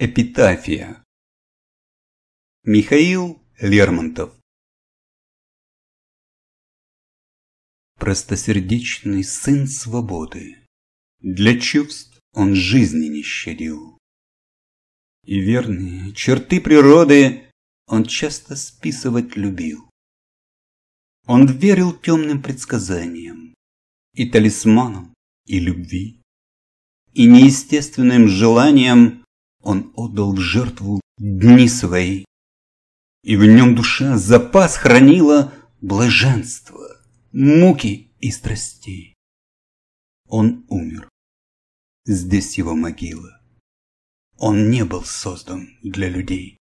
Эпитафия Михаил Лермонтов Простосердечный сын свободы, Для чувств он жизни не щадил. И верные черты природы Он часто списывать любил. Он верил темным предсказаниям И талисманам, и любви, И неестественным желаниям он отдал в жертву дни свои. И в нем душа запас хранила блаженства, муки и страстей. Он умер. Здесь его могила. Он не был создан для людей.